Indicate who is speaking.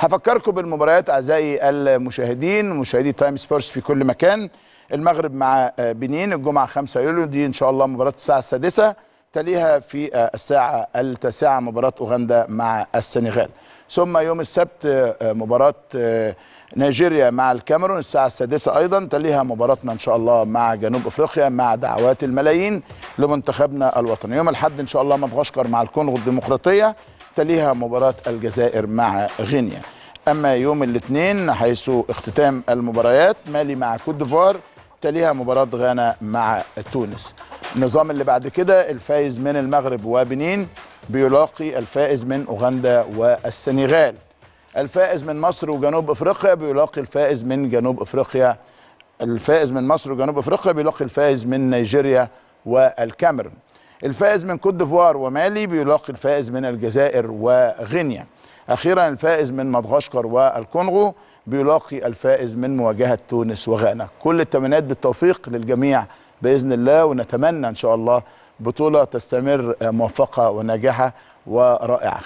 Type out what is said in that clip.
Speaker 1: هفكركم بالمباريات اعزائي المشاهدين مشاهدي تايم سبورتس في كل مكان المغرب مع آه، بنين الجمعه 5 يوليو دي ان شاء الله مباراه الساعه السادسه تليها في آه، الساعه التاسعه مباراه اوغندا مع السنغال ثم يوم السبت آه، مباراه نيجيريا مع الكاميرون الساعة السادسة أيضا تليها مباراتنا إن شاء الله مع جنوب أفريقيا مع دعوات الملايين لمنتخبنا الوطني يوم الأحد إن شاء الله مدغشقر مع الكونغو الديمقراطية تليها مباراة الجزائر مع غينيا أما يوم الاثنين حيث اختتام المباريات مالي مع كوت ديفوار تليها مباراة غانا مع تونس النظام اللي بعد كده الفائز من المغرب وبنين بيلاقي الفائز من أوغندا والسنغال الفائز من مصر وجنوب أفريقيا بيلاقي الفائز من جنوب أفريقيا الفائز من مصر وجنوب أفريقيا بيلاقي الفائز من نيجيريا والكاميرون الفائز من كوت ديفوار ومالي بيلاقي الفائز من الجزائر وغينيا اخيرا الفائز من مدغشقر والكونغو بيلاقي الفائز من مواجهه تونس وغانا كل التمنيات بالتوفيق للجميع باذن الله ونتمنى ان شاء الله بطوله تستمر موفقه وناجحه ورائعه